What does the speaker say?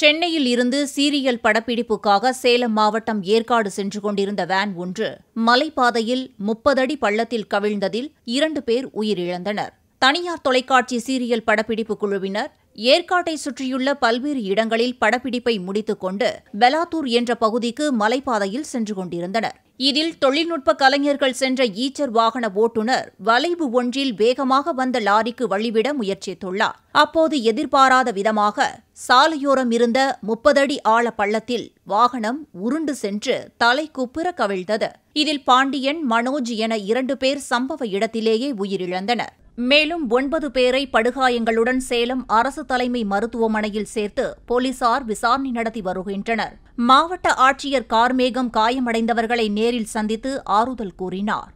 சென்னையில் இருந்து சீரியல் படப்பிடிப்புக்காக சேலம் மாவட்டம் ஏற்காடு சென்று கொண்டிருந்த வேன் ஒன்று மலைப்பாதையில் முப்பதடி பள்ளத்தில் கவிழ்ந்ததில் இரண்டு பேர் உயிரிழந்தனர் தனியார் தொலைக்காட்சி சீரியல் படப்பிடிப்பு குழுவினர் ஏற்காட்டை சுற்றியுள்ள பல்வேறு இடங்களில் படப்பிடிப்பை முடித்துக் கொண்டு பெலாத்தூர் என்ற பகுதிக்கு மலைப்பாதையில் சென்று கொண்டிருந்தனர் இதில் தொழில்நுட்ப கலைஞர்கள் சென்ற ஈச்சர் வாகன ஓட்டுநர் வளைவு ஒன்றில் வேகமாக வந்த லாரிக்கு வழிவிட முயற்சித்துள்ளார் அப்போது எதிர்பாராத விதமாக சாலையோரம் இருந்த முப்பதடி ஆழ பள்ளத்தில் வாகனம் உருண்டு சென்று தலை குப்புற கவிழ்ந்தது இதில் பாண்டியன் மனோஜ் என இரண்டு பேர் சம்பவ இடத்திலேயே உயிரிழந்தனர் மேலும் ஒன்பது பேரை படுகாயங்களுடன் சேலம் அரசு தலைமை மருத்துவமனையில் சேர்த்து போலீசார் விசாரணை நடத்தி வருகின்றனர் மாவட்ட ஆட்சியர் கார்மேகம் காயமடைந்தவர்களை நேரில் சந்தித்து ஆறுதல் கூறினார்